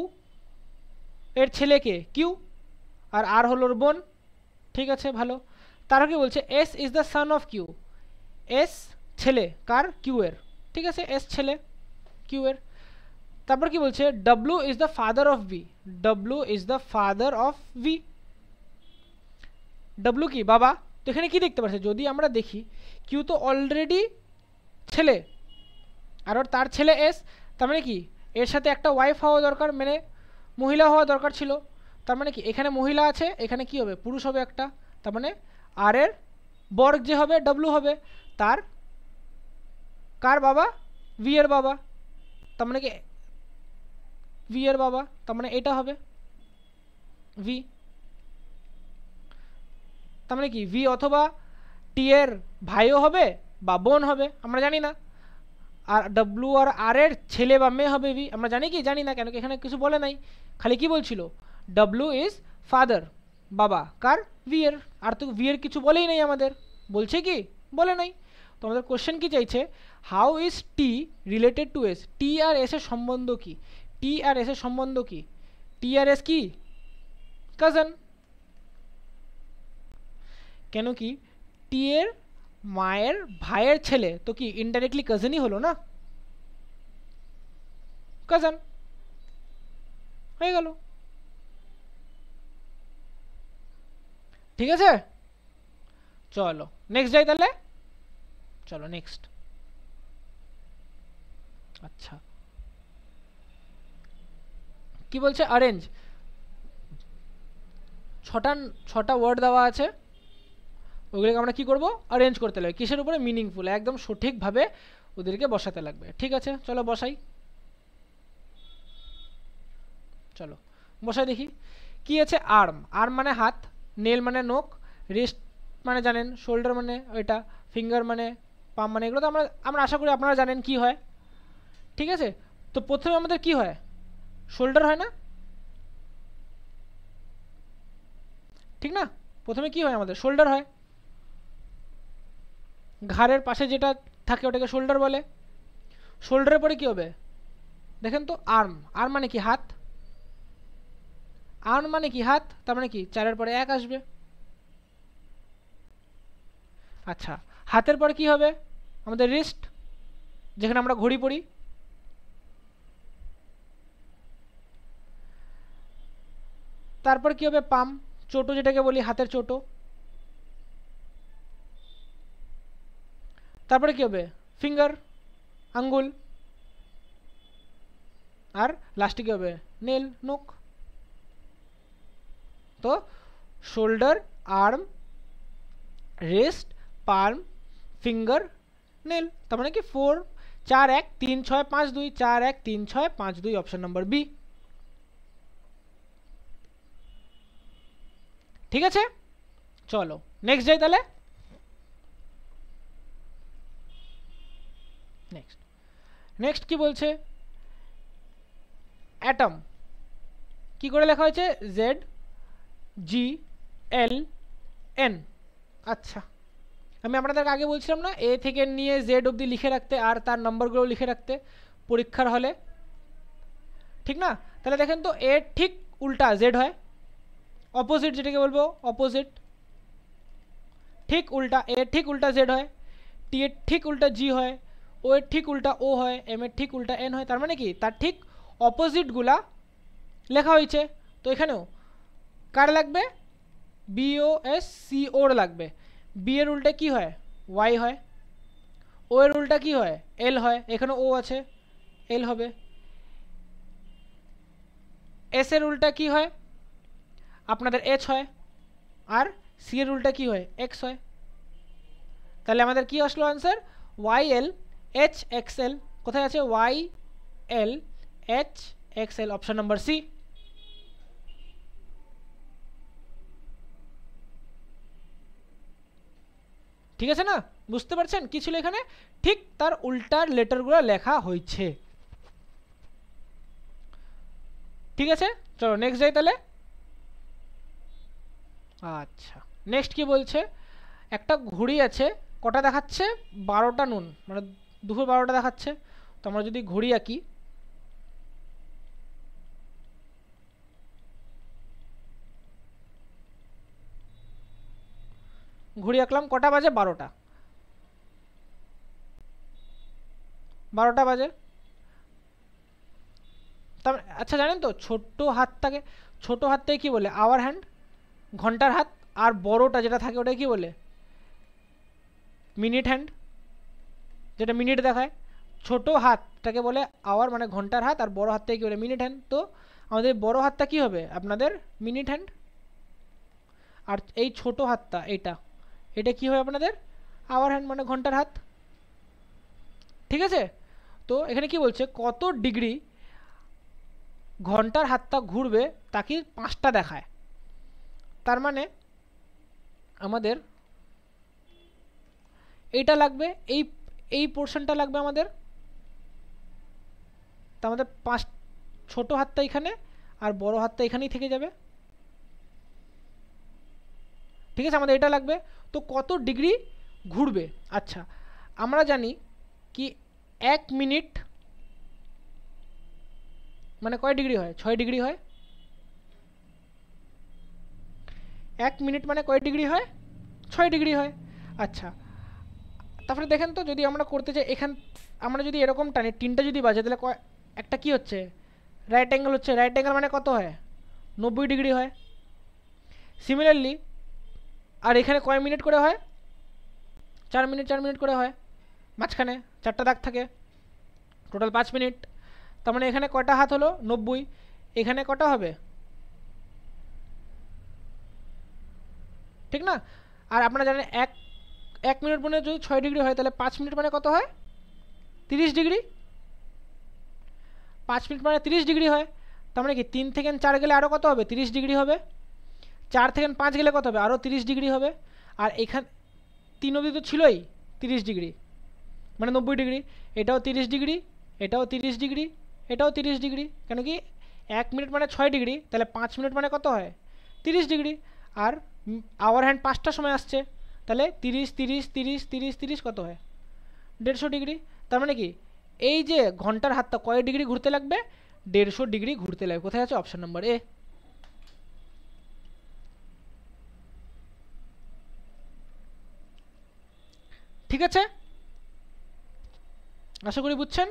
এর ছেলেকে কিউ আর আর হলোর বোন ঠিক আছে ভালো তারও কি বলছে S is the son of Q S ছেলে কার কিউ এর ঠিক আছে এস ছেলে কিউ এর তারপর কি বলছে W is the father of V W is the father of V W কি বাবা তো এখানে কি দেখতে পারছ যদি আমরা দেখি কিউ তো অলরেডি ছেলে আর ওর তার ছেলে এস তার মানে কি এর সাথে একটা ওয়াইফ হওয়ার দরকার মানে মহিলা হওয়ার দরকার ছিল তার মানে কি এখানে মহিলা আছে এখানে কি হবে পুরুষ হবে একটা তার মানে আর এর বর্গ যে হবে ডব্লিউ হবে তার কার বাবা ভি এর বাবা তার মানে কি ভি এর বাবা তার মানে এটা হবে ভি তার মানে কি ভি অথবা টি এর ভাইও হবে বা বোন হবে আমরা জানি না আর ডব্লিউ আর আর এর ছেলে বা মেয়ে হবে ভি আমরা জানি কি জানি না কারণ এখানে কিছু বলে নাই খালি কি বলছিল ডাব্লু ইজ ফাদার বাবা কার বিয়ের আর তো বিয়ের কিছু বলেই নেই আমাদের বলছে কি বলে নাই তো আমাদের কোশ্চেন কি চাইছে how is T related to S T আর এস এর সম্বন্ধ কি টি আর এস এর সম্বন্ধ কি টি আর এস কি কাজান কেন কি টি এর মায়ের ভাইয়ের ছেলে তো কি ইনডাইরেক্টলি কাজিনই হলো না কাজান হয়ে গেল ঠিক আছে চলো নেক্সট যাই তাহলে চলো নেক্সট আচ্ছা কি বলছে অরেঞ্জ ছটা ছটা ওয়ার্ড দেওয়া আছে ওগুলোকে আমরা কি করব অরেঞ্জ করতে লাগবে কিসের উপরে মিনিংফুল একদম সঠিকভাবে ওদেরকে বসাতে লাগবে ঠিক আছে চলো বসাই চলো বসাই দেখি কি আছে আর্ম আর্ম মানে হাত নেল মানে নোক রেস্ট মানে জানেন শোল্ডার মানে ওইটা ফিঙ্গার মানে পাম মানে এগুলো তো আমরা আমরা আশা করি আপনারা জানেন কি হয় ঠিক আছে তো প্রথমে আমাদের কি হয় শোল্ডার হয় না ঠিক না প্রথমে কি হয় আমাদের শোল্ডার হয় ঘাড়ের পাশে যেটা থাকে ওটাকে শোল্ডার বলে শোল্ডারের পরে কি হবে দেখেন তো আর্ম আর্ম মানে কি হাত আর্ন মানে কি হাত তার মানে কি চার এর পরে এক আসবে আচ্ছা হাতের পরে কি হবে আমাদের রিস্ট যেখানে আমরা ঘড়ি পরি তারপর কি হবে পাম ছোট যেটাকে বলি হাতের ছোট তারপর কি হবে ফিঙ্গার আঙ্গুল আর লাস্ট কি হবে kneel neck shoulder arm wrist palm finger nail তার মানে কি ফোর চার এক তিন ছয় পাঁচ দুই চার এক তিন ছয় পাঁচ দুই অপশান নম্বর বি ঠিক আছে চলো নেক্সট যাই তাহলে নেক্সট নেক্সট কি বলছে অ্যাটম কি করে লেখা হয়েছে জেড g l n আচ্ছা আমি আপনাদের আগে বলছিলাম না a থেকে নিয়ে z of the লিখে রাখতে আর তার নাম্বার গুলো লিখে রাখতে পরীক্ষার হলে ঠিক না তাহলে দেখেন তো a ঠিক উল্টা z হয় অপোজিট যেটা কে বলবো অপোজিট ঠিক উল্টা a ঠিক উল্টা z হয় t এর ঠিক উল্টা g হয় o এর ঠিক উল্টা o হয় m এর ঠিক উল্টা n হয় তার মানে কি তার ঠিক অপোজিট গুলা লেখা হয়েছে তো এখানেও কার লাগবে বিও এস সি ওর লাগবে বি এর উল্টা কি হয় ওয়াই হয় ও এর উল্টা কী হয় এল হয় এখানে ও আছে এল হবে এস এর উল্টা কী হয় আপনাদের এইচ হয় আর সি এর উল্টা কী হয় এক্স হয় তাহলে আমাদের কি আসলো answer Y L H X L কোথায় আছে Y L H X L option number C ঠিক আছে না বুঝতে পারছেন কি ছিল এখানে ঠিক তার উল্টার লেটারগুলো লেখা হয়েছে ঠিক আছে চলো নেক্সট যাই তাহলে আচ্ছা নেক্সট কি বলছে একটা ঘুড়ি আছে কটা দেখাচ্ছে বারোটা নুন মানে দুপুর বারোটা দেখাচ্ছে তো আমরা যদি ঘুড়ি আঁকি ঘুরে আঁকলাম কটা বাজে বারোটা বারোটা বাজে তার মানে, আচ্ছা জানেন তো ছোট্ট হাতটাকে ছোট থেকে কী বলে আওয়ার হ্যান্ড ঘন্টার হাত আর বড়টা যেটা থাকে ওটা কি বলে মিনিট হ্যান্ড যেটা মিনিট দেখায় ছোট হাতটাকে বলে আওয়ার মানে ঘন্টার হাত আর বড় থেকে কী বলে মিনিট হ্যান্ড তো আমাদের বড় হাতটা কি হবে আপনাদের মিনিট হ্যান্ড আর এই ছোট হাতটা এইটা এটা কি হয় আপনাদের আওয়ার হ্যান্ড মানে ঘন্টার হাত ঠিক আছে তো এখানে কি বলছে কত ডিগ্রি ঘন্টার হাতটা ঘুরবে তাকে পাঁচটা দেখায় তার মানে আমাদের এইটা লাগবে এই এই পোর্শনটা লাগবে আমাদের তা আমাদের পাঁচ ছোট হাতটা এখানে আর বড় হাতটা এখানেই থেকে যাবে ঠিক আছে আমাদের এটা লাগবে তো কত ডিগ্রি ঘুরবে আচ্ছা আমরা জানি কি এক মিনিট মানে কয় ডিগ্রি হয় ছয় ডিগ্রি হয় এক মিনিট মানে কয় ডিগ্রি হয় ছয় ডিগ্রি হয় আচ্ছা তারপরে দেখেন তো যদি আমরা করতে চাই এখান আমরা যদি এরকম টানি তিনটা যদি বাজে তাহলে কয় একটা কি হচ্ছে রাইট অ্যাঙ্গেল হচ্ছে রাইট অ্যাঙ্গেল মানে কত হয় নব্বই ডিগ্রি হয় সিমিলারলি আর এখানে কয় মিনিট করে হয় চার মিনিট চার মিনিট করে হয় মাঝখানে চারটা দাগ থাকে টোটাল পাঁচ মিনিট তার মানে এখানে কটা হাত হলো নব্বই এখানে কটা হবে ঠিক না আর আপনারা জানেন এক এক মিনিট মানে যদি ছয় ডিগ্রি হয় তাহলে পাঁচ মিনিট মানে কত হয় তিরিশ ডিগ্রি পাঁচ মিনিট মানে তিরিশ ডিগ্রি হয় তার মানে কি তিন থেকে চার গেলে আরও কত হবে তিরিশ ডিগ্রি হবে চার থেকে পাঁচ গেলে কত হবে আরও তিরিশ ডিগ্রি হবে আর এখান তিন অবধি তো ছিলই তিরিশ ডিগ্রি মানে নব্বই ডিগ্রি এটাও তিরিশ ডিগ্রি এটাও তিরিশ ডিগ্রি এটাও তিরিশ ডিগ্রি কেন কি এক মিনিট মানে ছয় ডিগ্রি তাহলে পাঁচ মিনিট মানে কত হয় তিরিশ ডিগ্রি আর আওয়ার হ্যান্ড পাঁচটার সময় আসছে তাহলে তিরিশ তিরিশ তিরিশ তিরিশ তিরিশ কত হয় দেড়শো ডিগ্রি তার মানে কি এই যে ঘন্টার হাতটা কয় ডিগ্রি ঘুরতে লাগবে দেড়শো ডিগ্রি ঘুরতে লাগবে কোথায় আছে অপশান নম্বর এ ঠিক আছে আশা করি বুঝছেন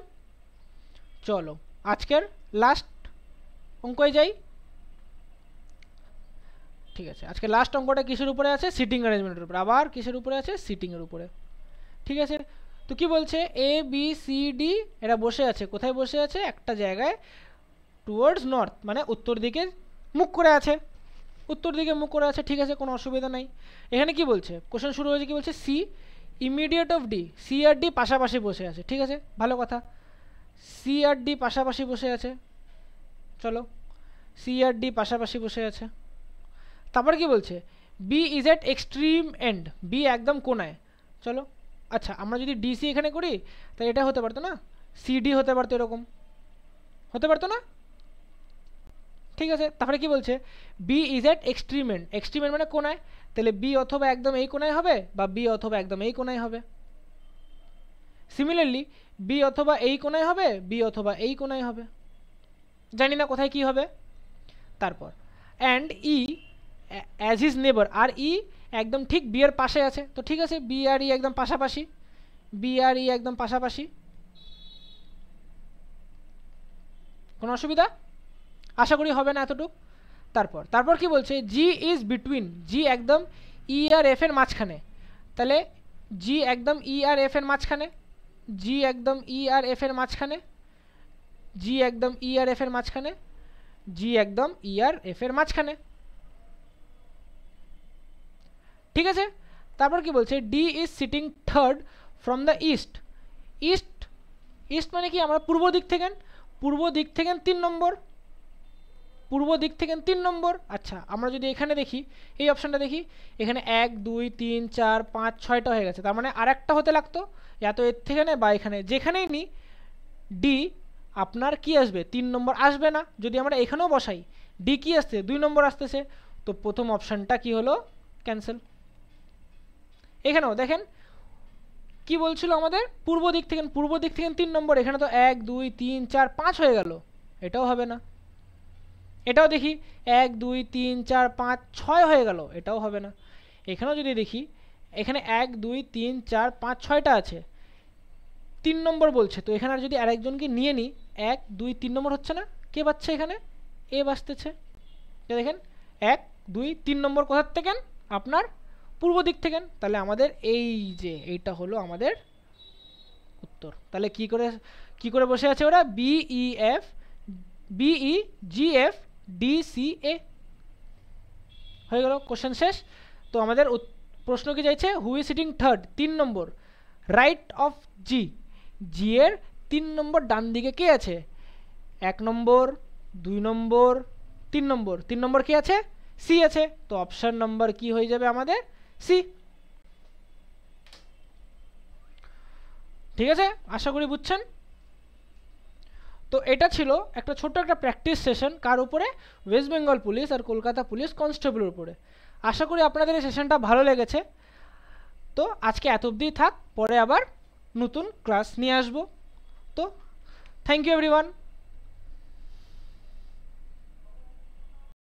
চলো আজকের লাস্ট অঙ্কয় যাই ঠিক আছে আজকে লাস্ট অঙ্কটা কিসের উপরে আছে সিটিং অ্যারেঞ্জমেন্টের উপরে আবার কিসের উপরে আছে সিটিংয়ের উপরে ঠিক আছে তো কি বলছে এ বি সি ডি এরা বসে আছে কোথায় বসে আছে একটা জায়গায় টুয়ার্ডস নর্থ মানে উত্তর দিকে মুখ করে আছে উত্তর দিকে মুখ করে আছে ঠিক আছে কোনো অসুবিধা নাই এখানে কি বলছে কোশ্চেন শুরু হয়েছে কি বলছে C immediate of D C R D পাশাপাশি বসে আছে ঠিক আছে ভালো কথা সিআরডি পাশাপাশি বসে আছে চলো সিআরডি পাশাপাশি বসে আছে তারপর কি বলছে B is at extreme end B একদম কোনায় চলো আচ্ছা আমরা যদি ডিসি এখানে করি তাহলে এটা হতে পারতো না সিডি হতে পারতো এরকম হতে পারতো না ঠিক আছে তারপরে কি বলছে B is at extreme end extreme end মানে কোনায় তাহলে বি অথবা একদম এই কোনায় হবে বা বি অথবা একদম এই কোনায় হবে সিমিলারলি বি অথবা এই কোনায় হবে বি অথবা এই কোনায় হবে জানি না কোথায় কি হবে তারপর অ্যান্ড ই অ্যাজ ইজ নেবার আর ই e একদম ঠিক বিয়ের পাশে আছে তো ঠিক আছে বি আর ই e একদম পাশাপাশি বি আর ই e একদম পাশাপাশি কোনো অসুবিধা আশা করি হবে না এতটুকু তারপর তারপর কি বলছে জি ইজ বিটুইন জি একদম ই আর এফ এর মাঝখানে তাহলে জি একদম ই আর এফ এর মাঝখানে জি একদম ই আর এফ এর মাঝখানে জি একদম ই আর এফ এর মাঝখানে জি একদম ই আর এফ এর মাঝখানে ঠিক আছে তারপর কি বলছে D is sitting third from the east east east মানে কি আমরা পূর্ব দিক থেকে পূর্ব দিক থেকে তিন নম্বর পূর্ব দিক থেকে তিন নম্বর আচ্ছা আমরা যদি এখানে দেখি এই অপশানটা দেখি এখানে এক দুই তিন চার পাঁচ ছয়টা হয়ে গেছে তার মানে আর একটা হতে লাগতো এত এর থেকে নেই বা এখানে যেখানেই নিই ডি আপনার কি আসবে তিন নম্বর আসবে না যদি আমরা এখানেও বসাই ডি কী আসছে দুই নম্বর আসতেছে তো প্রথম অপশানটা কি হলো ক্যান্সেল এখানেও দেখেন কি বলছিল আমাদের পূর্ব দিক থেকে পূর্ব দিক থেকে তিন নম্বর এখানে তো এক দুই তিন চার পাঁচ হয়ে গেল এটাও হবে না এটাও দেখি এক দুই তিন চার পাঁচ ছয় হয়ে গেল এটাও হবে না এখানেও যদি দেখি এখানে এক দুই তিন চার পাঁচ ছয়টা আছে তিন নম্বর বলছে তো এখানে আর যদি আরেকজনকে নিয়ে নিই এক দুই তিন নম্বর হচ্ছে না কে বাচ্ছে এখানে এ বাঁচতেছে দেখেন এক দুই তিন নম্বর কোথার থেকে আপনার পূর্ব দিক থেকে তাহলে আমাদের এই যে এইটা হলো আমাদের উত্তর তাহলে কি করে কি করে বসে আছে ওরা B F B G F D C A হয়ে গেল কোশ্চেন শেষ তো আমাদের প্রশ্ন কি চাইছে হুই সিটিং থার্ড তিন নম্বর রাইট অফ জি জি এর তিন নম্বর ডান দিকে কে আছে এক নম্বর দুই নম্বর তিন নম্বর তিন নম্বর কে আছে সি আছে তো অপশান নম্বর কি হয়ে যাবে আমাদের সি ঠিক আছে আশা করি বুঝছেন তো এটা ছিল একটা ছোট্ট একটা প্র্যাকটিস সেশন কার উপরে ওয়েস্ট বেঙ্গল পুলিশ আর কলকাতা পুলিশ কনস্টেবলের উপরে আশা করি আপনাদের এই সেশনটা ভালো লেগেছে তো আজকে এত অবধি থাক পরে আবার নতুন ক্লাস নিয়ে আসবো তো থ্যাংক ইউ এভরিওয়ান